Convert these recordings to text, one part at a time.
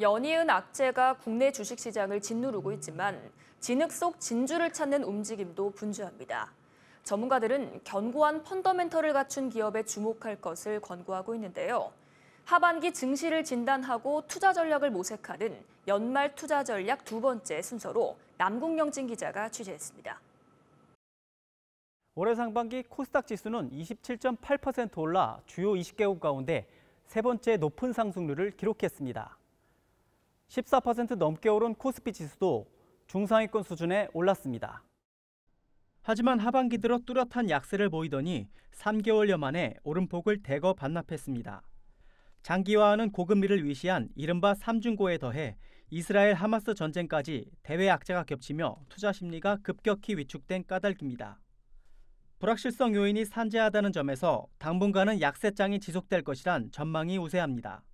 연이은 악재가 국내 주식시장을 짓누르고 있지만 진흙 속 진주를 찾는 움직임도 분주합니다. 전문가들은 견고한 펀더멘터를 갖춘 기업에 주목할 것을 권고하고 있는데요. 하반기 증시를 진단하고 투자 전략을 모색하는 연말 투자 전략 두 번째 순서로 남궁영진 기자가 취재했습니다. 올해 상반기 코스닥 지수는 27.8% 올라 주요 20개국 가운데 세 번째 높은 상승률을 기록했습니다. 14% 넘게 오른 코스피 지수도 중상위권 수준에 올랐습니다. 하지만 하반기 들어 뚜렷한 약세를 보이더니 3개월여 만에 오름폭을 대거 반납했습니다. 장기화하는 고금리를 위시한 이른바 삼중고에 더해 이스라엘 하마스 전쟁까지 대외 악재가 겹치며 투자 심리가 급격히 위축된 까닭입니다. 불확실성 요인이 산재하다는 점에서 당분간은 약세장이 지속될 것이란 전망이 우세합니다.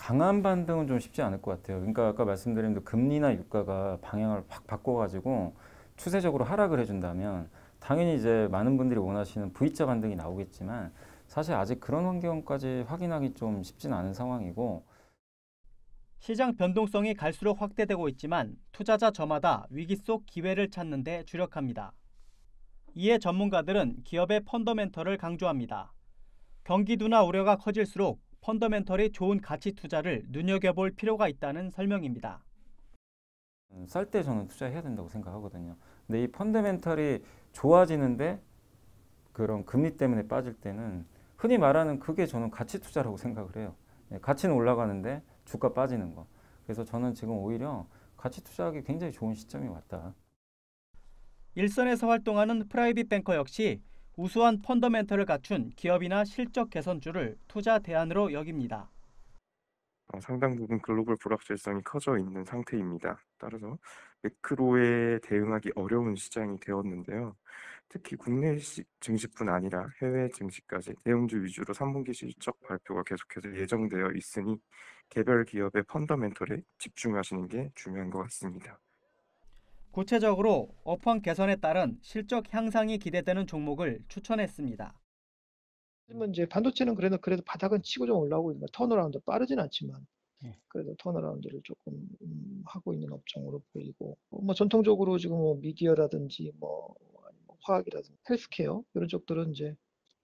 강한 반등은 좀 쉽지 않을 것 같아요. 그러니까 아까 말씀드린 대로 그 금리나 유가가 방향을 확 바꿔가지고 추세적으로 하락을 해준다면 당연히 이제 많은 분들이 원하시는 V자 반등이 나오겠지만 사실 아직 그런 환경까지 확인하기 좀 쉽진 않은 상황이고 시장 변동성이 갈수록 확대되고 있지만 투자자 저마다 위기 속 기회를 찾는 데 주력합니다. 이에 전문가들은 기업의 펀더멘터를 강조합니다. 경기둔화 우려가 커질수록 펀더멘털이 좋은 가치 투자를 눈여겨볼 필요가 있다는 설명입니다. 쌀 때 저는 투자해야 된다고 생각하거든요. 근데 이 펀더멘털이 좋아지는데 그런 금리 때문에 빠질 때는 흔히 말하는 그게 저는 가치 투자라고 생각을 해요. 예, 가치는 올라가는데 주가 빠지는 거. 그래서 저는 지금 오히려 가치 투자하기 굉장히 좋은 시점이 왔다. 일선에서 활동하는 프라이빗 뱅커 역시 우수한 펀더멘털을 갖춘 기업이나 실적 개선주를 투자 대안으로 여깁니다. 어, 상당 부분 글로벌 불확실성이 커져 있는 상태입니다. 따라서 매크로에 대응하기 어려운 시장이 되었는데요. 특히 국내 증시뿐 아니라 해외 증시까지 대형주 위주로 3분기 실적 발표가 계속해서 예정되어 있으니 개별 기업의 펀더멘털에 집중하시는 게 중요한 것 같습니다. 구체적으로 업황 개선에 따른 실적 향상이 기대되는 종목을 추천했습니다. 하지만 이제 반도체는 그래도 그래도 바닥은 치고 좀 올라오고 있는데 턴어라운드 빠르진 않지만 네. 그래도 턴어라운드를 조금 음, 하고 있는 업종으로 보이고 어, 뭐 전통적으로 지금 뭐 미디어라든지 뭐, 뭐, 뭐 화학이라든지 헬스케어 이런 쪽들은 이제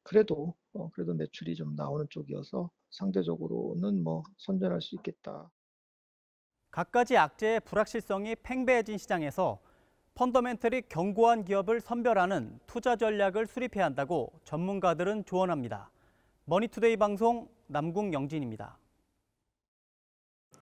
그래도 어 그래도 매출이 좀 나오는 쪽이어서 상대적으로는 뭐 선전할 수 있겠다. 갖가지 악재의 불확실성이 팽배해진 시장에서 펀더멘털이 견고한 기업을 선별하는 투자 전략을 수립해야 한다고 전문가들은 조언합니다. 머니투데이 방송 남궁 영진입니다.